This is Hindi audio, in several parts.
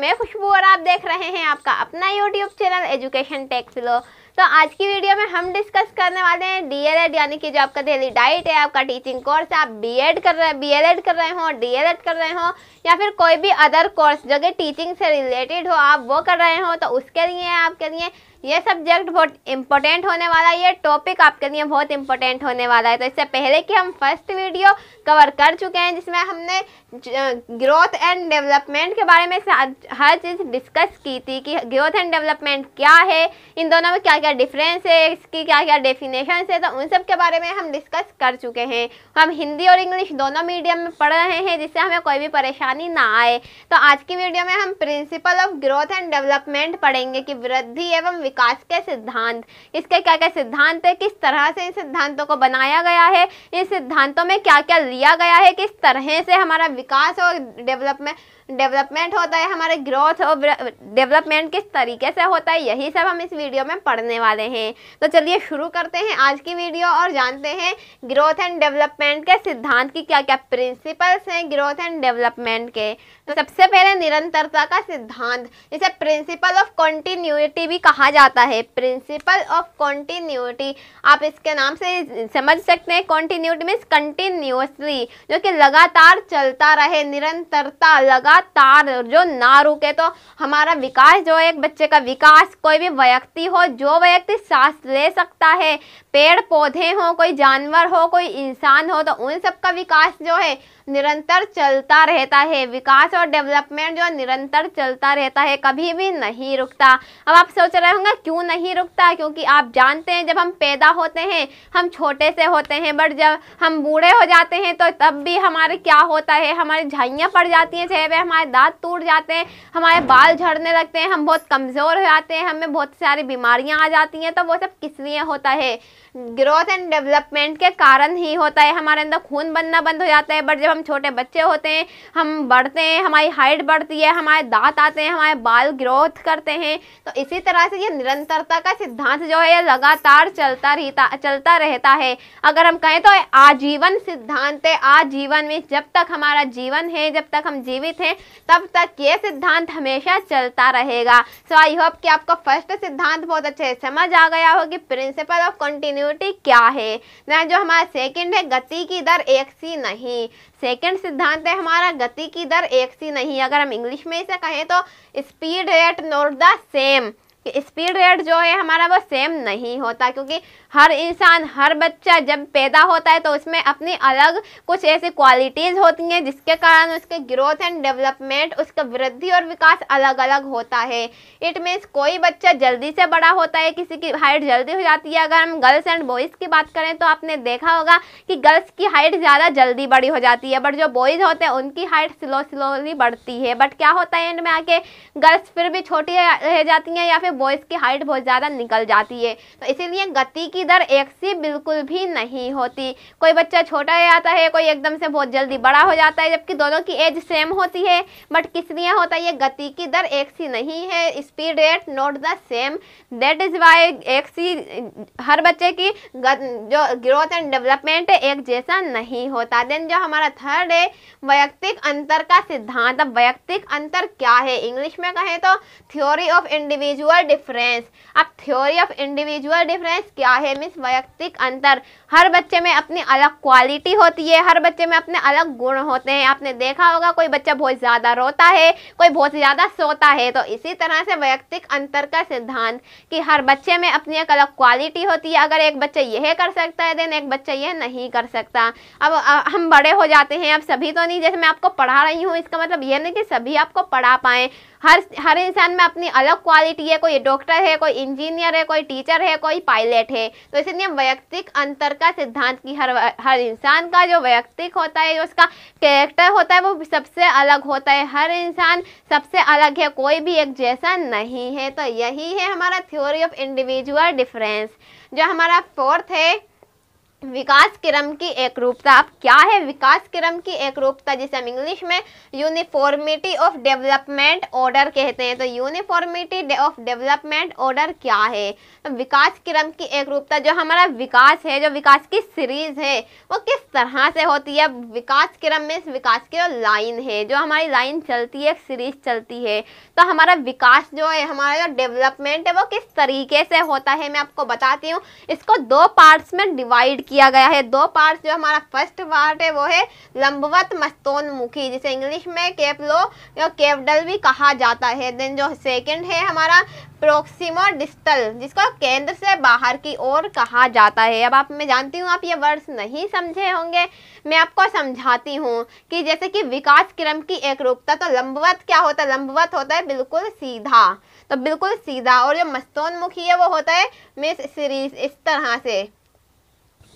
मैं खुशबू और आप देख रहे हैं आपका अपना YouTube channel Education Tech Philo तो आज की वीडियो में हम डिस्कस करने वाले हैं डी यानी कि जो आपका डेली डाइट है आपका टीचिंग कोर्स आप बीएड कर रहे हैं बीएलएड कर रहे हो डीएलएड कर रहे हो या फिर कोई भी अदर कोर्स जो कि टीचिंग से रिलेटेड हो आप वो कर रहे हो तो उसके लिए आपके लिए ये सब्जेक्ट बहुत इंपॉर्टेंट होने वाला है ये टॉपिक आपके लिए बहुत इंपॉर्टेंट होने वाला है तो इससे पहले कि हम फर्स्ट वीडियो कवर कर चुके हैं जिसमें हमने ग्रोथ एंड डेवलपमेंट के बारे में हर चीज़ डिस्कस की थी कि ग्रोथ एंड डेवलपमेंट क्या है इन दोनों में क्या क्या डिफरेंस है इसकी क्या क्या डेफिनेशन है तो उन सब के बारे में हम डिस्कस कर चुके हैं हम हिंदी और इंग्लिश दोनों मीडियम में पढ़ रहे हैं जिससे हमें कोई भी परेशानी ना आए तो आज की वीडियो में हम principle of growth and development पढ़ेंगे कि वृद्धि एवं विकास के सिद्धांत इसके क्या क्या सिद्धांत है किस तरह से इन सिद्धांतों को बनाया गया है इन सिद्धांतों में क्या क्या लिया गया है किस तरह से हमारा विकास और डेवलपमेंट डेवलपमेंट होता है हमारे ग्रोथ और डेवलपमेंट किस तरीके से होता है यही सब हम इस वीडियो में पढ़ने वाले हैं तो चलिए शुरू करते हैं आज की वीडियो और जानते हैं ग्रोथ एंड डेवलपमेंट के सिद्धांत की क्या क्या प्रिंसिपल्स हैं ग्रोथ एंड डेवलपमेंट के तो सबसे पहले निरंतरता का सिद्धांत इसे प्रिंसिपल ऑफ कंटिन्यूटी भी कहा जाता है प्रिंसिपल ऑफ कॉन्टीन्यूटी आप इसके नाम से समझ सकते हैं कॉन्टीन्यूटी मीन्स कंटिन्यूसली जो कि लगातार चलता रहे निरंतरता लगातार जो ना रुके तो हमारा विकास जो एक बच्चे का विकास कोई भी व्यक्ति हो जो व्यक्ति सांस ले सकता है पेड़ पौधे हो कोई जानवर हो कोई इंसान हो तो उन सब का विकास जो है निरंतर चलता रहता है विकास और डेवलपमेंट जो निरंतर चलता रहता है कभी भी नहीं रुकता अब आप सोच रहे होंगे रुकना क्यों नहीं रुकता क्योंकि आप जानते हैं जब हम पैदा होते हैं हम छोटे से होते हैं बट जब हम बूढ़े हो जाते हैं तो तब भी हमारे क्या होता है हमारी झाइयाँ पड़ जाती हैं चेहरे हमारे दांत टूट जाते हैं हमारे बाल झड़ने लगते हैं हम बहुत कमज़ोर हो जाते हैं हमें बहुत सारी बीमारियाँ आ जाती हैं तो वो सब किस लिए होता है ग्रोथ एंड डेवलपमेंट के कारण ही होता है हमारे अंदर खून बनना बंद हो जाता है बट जब हम छोटे बच्चे होते हैं हम बढ़ते हैं हमारी हाइट बढ़ती है हमारे दांत आते हैं हमारे बाल ग्रोथ करते हैं तो इसी तरह से ये निरंतरता का सिद्धांत जो है लगातार चलता रहता चलता रहता है अगर हम कहें तो आजीवन सिद्धांत है आजीवन में जब तक हमारा जीवन है जब तक हम जीवित हैं तब तक ये सिद्धांत हमेशा चलता रहेगा सो आई होप कि आपको फर्स्ट सिद्धांत बहुत अच्छे समझ आ गया हो कि प्रिंसिपल ऑफ कंटिन्यूटी क्या है ना जो हमारा सेकेंड है गति की दर एक सी नहीं सेकेंड सिद्धांत है हमारा गति की दर एक सी नहीं अगर हम इंग्लिश में इसे कहें तो speed rate not the same कि स्पीड रेट जो है हमारा वो सेम नहीं होता क्योंकि हर इंसान हर बच्चा जब पैदा होता है तो उसमें अपनी अलग कुछ ऐसी क्वालिटीज़ होती हैं जिसके कारण उसके ग्रोथ एंड डेवलपमेंट उसका वृद्धि और विकास अलग अलग होता है इट मीन्स कोई बच्चा जल्दी से बड़ा होता है किसी की हाइट जल्दी हो जाती है अगर हम गर्ल्स एंड बॉयज़ की बात करें तो आपने देखा होगा कि गर्ल्स की हाइट ज़्यादा जल्दी बड़ी हो जाती है बट जो बॉयज़ होते हैं उनकी हाइट स्लो स्लोली बढ़ती है बट क्या होता है एंड में आके गर्ल्स फिर भी छोटी रह जाती हैं या फिर में बॉयज़ की हाइट बहुत ज़्यादा निकल जाती है तो इसीलिए गति की दर एक सी बिल्कुल भी नहीं होती कोई बच्चा छोटा हो जाता है कोई एकदम से बहुत जल्दी बड़ा हो जाता है जबकि दोनों की एज सेम होती है बट किस लिए होता है ये गति की दर एक सी नहीं है speed rate not the same that is why एक सी हर बच्चे की जो ग्रोथ एंड डेवलपमेंट एक जैसा नहीं होता देन जो हमारा थर्ड है वैयक्तिक अंतर का सिद्धांत अब वैयक्तिक अंतर क्या है इंग्लिश में कहें तो theory of individual individual difference अब थ्योरी ऑफ इंडिविजुअल डिफरेंस क्या है मीन्स वैयक्तिक अंतर हर बच्चे में अपनी अलग क्वालिटी होती है हर बच्चे में अपने अलग गुण होते हैं आपने देखा होगा कोई बच्चा बहुत ज़्यादा रोता है कोई बहुत ज़्यादा सोता है तो इसी तरह से वैयक्तिक अंतर का सिद्धांत कि हर बच्चे में अपनी एक अलग क्वालिटी होती है अगर एक बच्चा यह कर सकता है देन एक बच्चा यह नहीं कर सकता अब हम बड़े हो जाते हैं अब सभी तो नहीं जैसे मैं आपको पढ़ा रही हूँ इसका मतलब यह नहीं कि सभी आपको पढ़ा पाएँ हर हर इंसान में अपनी अलग क्वालिटी है कोई डॉक्टर है कोई इंजीनियर है कोई टीचर है कोई पायलट है तो इसलिए व्यक्तिक अंतर का सिद्धांत की हर हर इंसान का जो व्यक्तिक होता है जो उसका कैरेक्टर होता है वो सबसे अलग होता है हर इंसान सबसे अलग है कोई भी एक जैसा नहीं है तो यही है हमारा थ्योरी ऑफ इंडिविजुअल डिफरेंस जो हमारा फोर्थ है विकास क्रम की एकरूपता अब क्या है विकास क्रम की एकरूपता जिसे हम इंग्लिश में यूनिफॉर्मिटी ऑफ डेवलपमेंट ऑर्डर कहते हैं तो यूनिफॉर्मिटी ऑफ डेवलपमेंट ऑर्डर क्या है तो विकास क्रम की एकरूपता जो हमारा विकास है जो विकास की सीरीज है वो किस तरह से होती है विकास क्रम में विकास की जो लाइन है जो हमारी लाइन चलती है एक सीरीज चलती है तो हमारा विकास जो है हमारा जो डेवलपमेंट है वो किस तरीके से होता है मैं आपको बताती हूँ इसको दो पार्ट्स में डिवाइड किया गया है दो पार्ट जो हमारा फर्स्ट पार्ट है वो है लंबवत मस्तोन्मुखी जिसे इंग्लिश में केपलो या केवडल भी कहा जाता है देन जो सेकंड है हमारा प्रोक्सीमो डिस्टल जिसको केंद्र से बाहर की ओर कहा जाता है अब आप मैं जानती हूँ आप ये वर्ड्स नहीं समझे होंगे मैं आपको समझाती हूँ कि जैसे कि विकास क्रम की एक रूपता तो लंबवत क्या होता है लंबवत होता है बिल्कुल सीधा तो बिल्कुल सीधा और जो मस्तोन्मुखी है वो होता है मिस सीरीज इस तरह से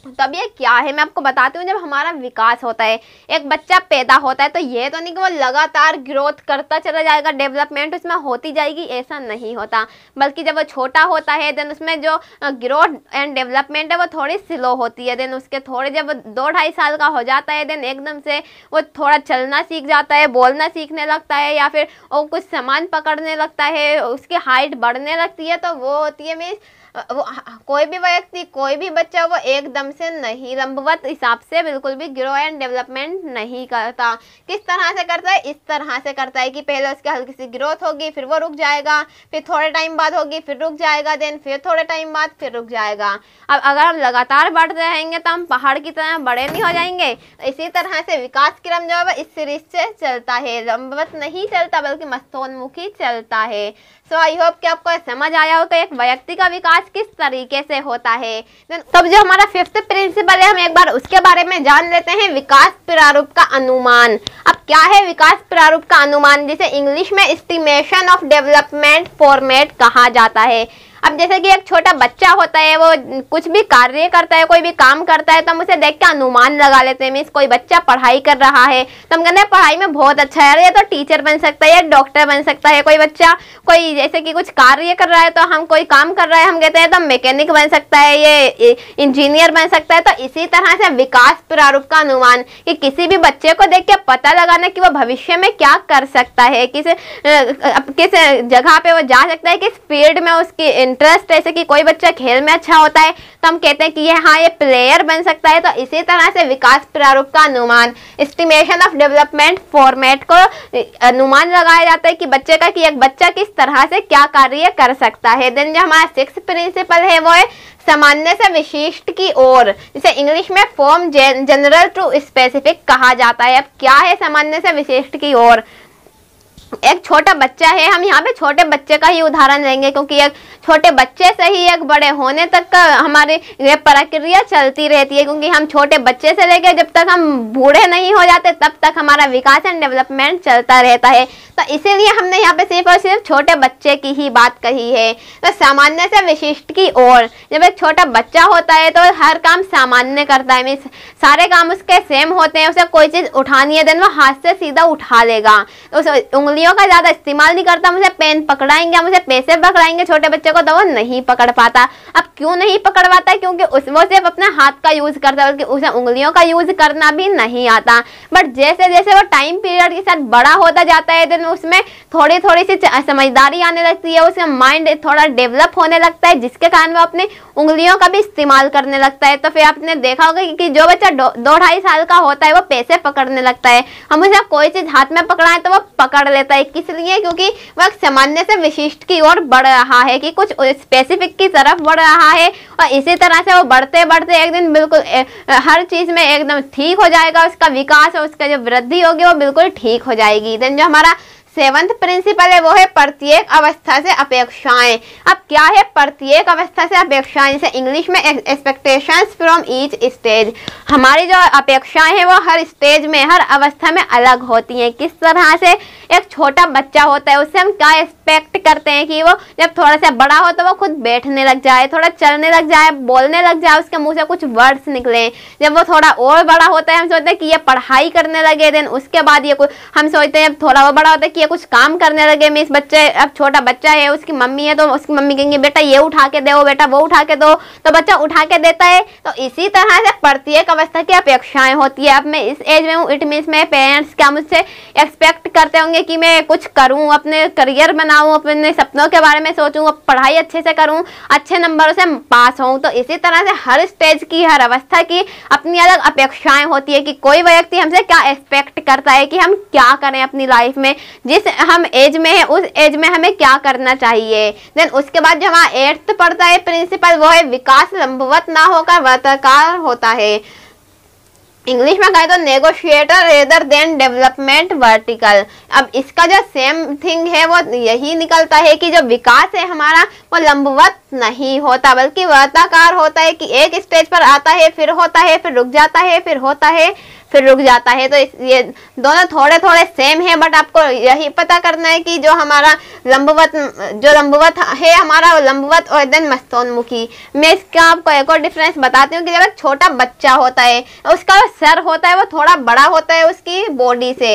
तब तो ये क्या है मैं आपको बताती हूँ जब हमारा विकास होता है एक बच्चा पैदा होता है तो ये तो नहीं कि वो लगातार ग्रोथ करता चला जाएगा डेवलपमेंट उसमें होती जाएगी ऐसा नहीं होता बल्कि जब वो छोटा होता है देन उसमें जो ग्रोथ एंड डेवलपमेंट है वो थोड़ी स्लो होती है देन उसके थोड़े जब दो ढाई साल का हो जाता है देन एकदम से वो थोड़ा चलना सीख जाता है बोलना सीखने लगता है या फिर वो कुछ सामान पकड़ने लगता है उसकी हाइट बढ़ने लगती है तो वो होती है मीन्स वो कोई भी व्यक्ति कोई भी बच्चा वो एकदम से नहीं लंबवत हिसाब से बिल्कुल भी ग्रो एंड डेवलपमेंट नहीं करता किस तरह से करता है इस तरह से करता है कि पहले उसकी हल्की सी ग्रोथ होगी फिर वो रुक जाएगा फिर थोड़े टाइम बाद होगी फिर रुक जाएगा देन फिर थोड़े टाइम बाद फिर रुक जाएगा अब अगर हम लगातार बढ़ रहेंगे तो हम पहाड़ की तरह बड़े नहीं हो जाएंगे इसी तरह से विकास क्रम जो है इस सीरीज से चलता है लंबवत नहीं चलता बल्कि मस्तोन्मुखी चलता है सो आई होप कि आपको समझ आया हो कि एक व्यक्ति का विकास किस तरीके से होता है तब जो हमारा फिफ्थ प्रिंसिपल है हम एक बार उसके बारे में जान लेते हैं विकास प्रारूप का अनुमान अब क्या है विकास प्रारूप का अनुमान जिसे इंग्लिश में एस्टिमेशन ऑफ डेवलपमेंट फॉर्मेट कहा जाता है अब जैसे कि एक छोटा बच्चा होता है वो कुछ भी कार्य करता है कोई भी काम करता है तो हम उसे देख के अनुमान लगा लेते हैं मीन्स कोई बच्चा पढ़ाई कर रहा है तो हम कहते हैं पढ़ाई में बहुत अच्छा है या ये तो टीचर बन सकता है या डॉक्टर बन सकता है कोई बच्चा कोई जैसे कि कुछ कार्य कर रहा है तो हम कोई काम कर रहा है हम कहते हैं तो मैकेनिक बन सकता है ये इंजीनियर बन सकता है तो इसी तरह से विकास प्रारूप का अनुमान कि किसी भी बच्चे को देख के पता लगाना कि वो भविष्य में क्या कर सकता है किस किस जगह पे वो जा सकता है किस फील्ड में उसकी इंटरेस्ट जैसे कि कोई बच्चा खेल में अच्छा होता है तो हम कहते हैं कि ये हाँ ये प्लेयर बन सकता है तो इसी तरह से विकास प्रारूप का अनुमान इस्टीमेशन ऑफ डेवलपमेंट फॉर्मेट को अनुमान लगाया जाता है कि बच्चे का कि एक बच्चा किस तरह से क्या कार्य कर सकता है देन जो हमारा सिक्स प्रिंसिपल है वो है सामान्य से विशिष्ट की ओर जिसे इंग्लिश में फॉर्म जनरल टू स्पेसिफिक कहा जाता है अब क्या है सामान्य से विशिष्ट की ओर एक छोटा बच्चा है हम यहाँ पे छोटे बच्चे का ही उदाहरण लेंगे क्योंकि एक छोटे बच्चे से ही एक बड़े होने तक का हमारे ये प्रक्रिया चलती रहती है क्योंकि हम छोटे बच्चे से लेकर जब तक हम बूढ़े नहीं हो जाते तब तक हमारा विकास एंड डेवलपमेंट चलता रहता है तो इसीलिए हमने यहाँ पे सिर्फ और सिर्फ छोटे बच्चे की ही बात कही है तो सामान्य से विशिष्ट की ओर जब एक छोटा बच्चा होता है तो हर काम सामान्य करता है मीन्स सारे काम उसके सेम होते हैं उसे कोई चीज़ उठानी है देन वो हाथ से सीधा उठा लेगा उस उंगली दवाइयों का ज्यादा इस्तेमाल नहीं करता मुझे पेन पकड़ाएंगे मुझे पैसे पकड़ाएंगे छोटे बच्चे को तो वो नहीं पकड़ पाता अब क्यों नहीं पकड़ पाता क्योंकि उसमें सिर्फ अपने हाथ का यूज करता है बल्कि उसे उंगलियों का यूज करना भी नहीं आता बट जैसे जैसे वो टाइम पीरियड के साथ बड़ा होता जाता है उसमें थोड़ी थोड़ी सी समझदारी आने लगती है उसका माइंड थोड़ा डेवलप होने लगता है जिसके कारण वो अपने उंगलियों का भी इस्तेमाल करने लगता है तो फिर आपने देखा होगा कि जो बच्चा दो ढाई साल का होता है वो पैसे पकड़ने लगता है हम उसे कोई चीज़ हाथ में पकड़ाएं तो वो पकड़ लेता है है लिए क्योंकि वह सामान्य से विशिष्ट की ओर बढ़ रहा है कि कुछ स्पेसिफिक की तरफ बढ़ रहा है और इसी तरह से वो बढ़ते बढ़ते एक दिन बिल्कुल ए, हर चीज़ में एकदम ठीक हो जाएगा उसका विकास और उसका जो वृद्धि होगी वो बिल्कुल ठीक हो जाएगी देन जो हमारा सेवंथ प्रिंसिपल है वो है प्रत्येक अवस्था से अपेक्षाएं अब क्या है प्रत्येक अवस्था से अपेक्षाएं जैसे इंग्लिश में एक्सपेक्टेशंस फ्रॉम ईच स्टेज हमारी जो अपेक्षाएं हैं वो हर स्टेज में हर अवस्था में अलग होती हैं किस तरह से एक छोटा बच्चा होता है उससे हम क्या एक्सपेक्ट करते हैं कि वो जब थोड़ा सा बड़ा हो तो वो खुद बैठने लग जाए थोड़ा चलने लग जाए बोलने लग जाए उसके मुँह से कुछ वर्ड्स निकले जब वो थोड़ा और बड़ा होता है हम सोचते हैं कि ये पढ़ाई करने लगे देन उसके बाद ये हम सोचते हैं जब थोड़ा और बड़ा होता है कि या कुछ काम करने लगे मिस बच्चे अब छोटा बच्चा है उसकी मम्मी है तो उसकी मम्मी कहेंगे बेटा ये उठा के दो बेटा वो उठा के दो तो बच्चा उठा के देता है तो इसी तरह से प्रत्येक अवस्था की अपेक्षाएं होती है अब मैं इस एज में हूँ इट मीन्स मेरे पेरेंट्स क्या मुझसे एक्सपेक्ट करते होंगे कि मैं कुछ करूँ अपने करियर बनाऊँ अपने सपनों के बारे में सोचूँ पढ़ाई अच्छे से करूँ अच्छे नंबरों से पास होऊँ तो इसी तरह से हर स्टेज की हर अवस्था की अपनी अलग अपेक्षाएं होती है कि कोई व्यक्ति हमसे क्या एक्सपेक्ट करता है कि हम क्या करें अपनी लाइफ में जिस हम एज में है उस एज में हमें क्या करना चाहिए देन उसके बाद जो हमारा एट्थ पढ़ता है प्रिंसिपल वो है विकास लंबवत ना होकर वर्तकार होता है इंग्लिश में कहें तो negotiator rather than development vertical अब इसका जो सेम थिंग है वो यही निकलता है कि जो विकास है हमारा वो लंबवत नहीं होता बल्कि वर्ताकार होता है कि एक स्टेज पर आता है फिर होता है फिर रुक जाता है फिर होता है फिर रुक जाता है तो ये दोनों थोड़े थोड़े सेम है बट आपको यही पता करना है कि जो हमारा लंबवत जो लंबवत है हमारा लंबवत और देन मस्तोन्मुखी मैं इसका आपको एक और डिफरेंस बताती हूँ कि जब एक छोटा बच्चा होता है उसका सर होता है वो थोड़ा बड़ा होता है उसकी बॉडी से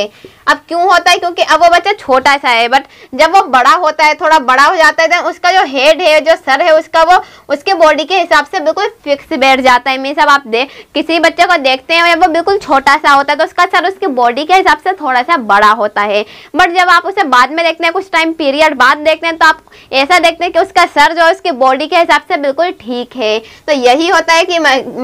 अब क्यों होता है क्योंकि अब वो बच्चा छोटा सा है बट जब वो बड़ा होता है थोड़ा बड़ा हो जाता है तो उसका जो हेड है जो सर है उसका वो उसके बॉडी के हिसाब से बिल्कुल फिक्स बैठ जाता है मीन सब आप देख किसी बच्चे को देखते हैं वो बिल्कुल छोटा सा होता है तो उसका सर उसके बॉडी के हिसाब से थोड़ा सा बड़ा होता है बट जब आप उसे बाद में देखते हैं कुछ टाइम पीरियड बाद देखते हैं तो आप ऐसा देखते हैं कि उसका सर जो है उसके बॉडी के हिसाब से बिल्कुल ठीक है तो यही होता है कि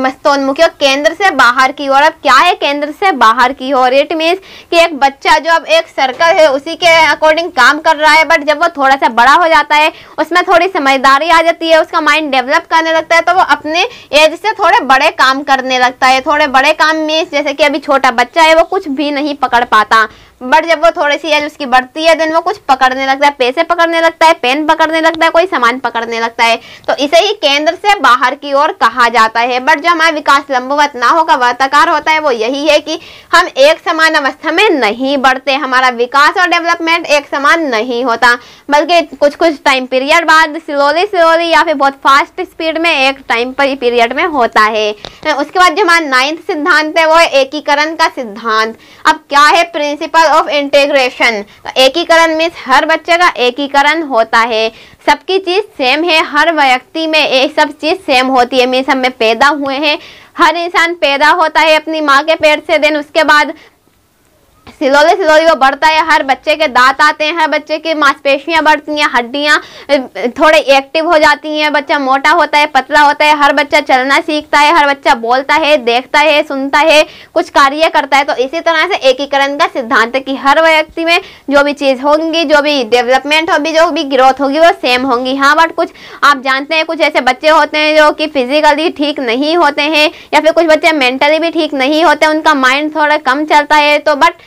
मस्तोन्मुखी केंद्र से बाहर की ओर अब क्या है केंद्र से बाहर की ओर इट मीन्स कि एक बच्चा का जो अब एक सर्कल है उसी के अकॉर्डिंग काम कर रहा है बट जब वो थोड़ा सा बड़ा हो जाता है उसमें थोड़ी समझदारी आ जाती है उसका माइंड डेवलप करने लगता है तो वो अपने एज से थोड़े बड़े काम करने लगता है थोड़े बड़े काम में जैसे कि अभी छोटा बच्चा है वो कुछ भी नहीं पकड़ पाता बट जब वो थोड़ी सी एज उसकी बढ़ती है देन वो कुछ पकड़ने लगता है पैसे पकड़ने लगता है पेन पकड़ने लगता है कोई सामान पकड़ने लगता है तो इसे ही केंद्र से बाहर की ओर कहा जाता है बट जो हमारा विकास लंबवत ना होगा वर्ताकार होता है वो यही है कि हम एक समान अवस्था में नहीं बढ़ते हमारा विकास और डेवलपमेंट एक समान नहीं होता बल्कि कुछ कुछ टाइम पीरियड बाद स्लोली स्लोली या फिर बहुत फास्ट स्पीड में एक टाइम पर पीरियड में होता है उसके बाद जो हमारा नाइन्थ सिद्धांत है वो एकीकरण का सिद्धांत अब क्या है प्रिंसिपल लेवल ऑफ इंटेग्रेशन एकीकरण मीन्स हर बच्चे का एकीकरण होता है सबकी चीज़ सेम है हर व्यक्ति में ये सब चीज़ सेम होती है मीन्स हमें पैदा हुए हैं हर इंसान पैदा होता है अपनी माँ के पेट से देन उसके बाद सिलोली सिलोली वो बढ़ता है हर बच्चे के दांत आते हैं हर बच्चे की मांसपेशियां बढ़ती हैं हड्डियाँ थोड़े एक्टिव हो जाती हैं बच्चा मोटा होता है पतला होता है हर बच्चा चलना सीखता है हर बच्चा बोलता है देखता है सुनता है कुछ कार्य करता है तो इसी तरह से एकीकरण का सिद्धांत की हर व्यक्ति में जो भी चीज़ होंगी जो भी डेवलपमेंट होगी जो भी ग्रोथ होगी वो सेम होंगी हाँ बट कुछ आप जानते हैं कुछ ऐसे बच्चे होते हैं जो कि फिजिकली ठीक नहीं होते हैं या फिर कुछ बच्चे मेंटली भी ठीक नहीं होते उनका माइंड थोड़ा कम चलता है तो बट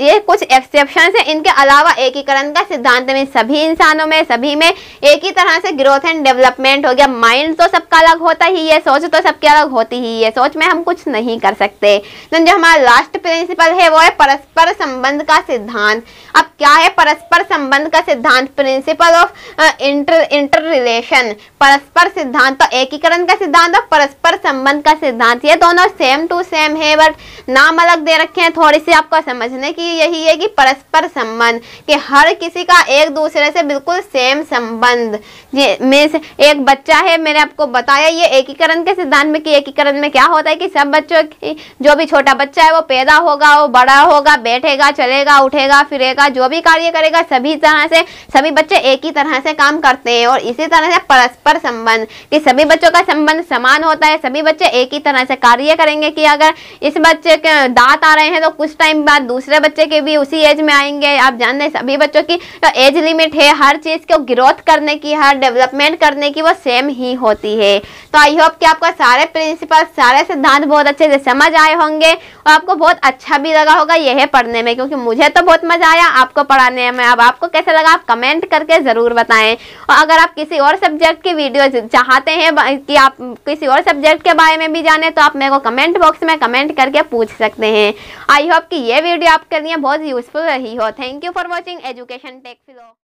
ये कुछ एक्सेप्शन है इनके अलावा एकीकरण का सिद्धांत में सभी इंसानों में सभी में एक ही तरह से ग्रोथ एंड डेवलपमेंट हो गया माइंड तो सबका अलग होता ही है सोच तो सबके अलग होती ही है सोच में हम कुछ नहीं कर सकते देन तो जो हमारा लास्ट प्रिंसिपल है वो है परस्पर संबंध का सिद्धांत अब क्या है परस्पर संबंध का सिद्धांत principle of inter inter relation परस्पर सिद्धांत तो एकीकरण का सिद्धांत और परस्पर संबंध का सिद्धांत ये दोनों सेम टू सेम है बट नाम अलग दे रखे हैं थोड़ी सी आपको समझने की भी यही है कि परस्पर संबंध कि हर किसी का एक दूसरे से बिल्कुल सेम संबंध मीन्स एक बच्चा है मैंने आपको बताया ये एकीकरण के सिद्धांत में कि एकीकरण में क्या होता है कि सब बच्चों की जो भी छोटा बच्चा है वो पैदा होगा वो बड़ा होगा बैठेगा चलेगा उठेगा फिरेगा जो भी कार्य करेगा सभी तरह से सभी बच्चे एक ही तरह से काम करते हैं और इसी तरह से परस्पर संबंध कि सभी बच्चों का संबंध समान होता है सभी बच्चे एक ही तरह से कार्य करेंगे कि अगर इस बच्चे के दांत आ रहे हैं तो कुछ टाइम बाद दूसरे बच्चे बच्चे के भी उसी एज में आएंगे आप जान रहे सभी बच्चों की तो एज लिमिट है हर चीज़ को ग्रोथ करने की हर डेवलपमेंट करने की वो सेम ही होती है तो आई होप कि आपका सारे प्रिंसिपल सारे सिद्धांत बहुत अच्छे से समझ आए होंगे और आपको बहुत अच्छा भी लगा होगा यह पढ़ने में क्योंकि मुझे तो बहुत मज़ा आया आपको पढ़ाने में अब आपको कैसा लगा आप कमेंट करके ज़रूर बताएं और अगर आप किसी और सब्जेक्ट की वीडियो चाहते हैं कि आप किसी और सब्जेक्ट के बारे में भी जाने तो आप मेरे को कमेंट बॉक्स में कमेंट करके पूछ सकते हैं आई होप कि ये वीडियो आपके करनी है बहुत यूजफुल रही हो thank you for watching Education Tech फिलो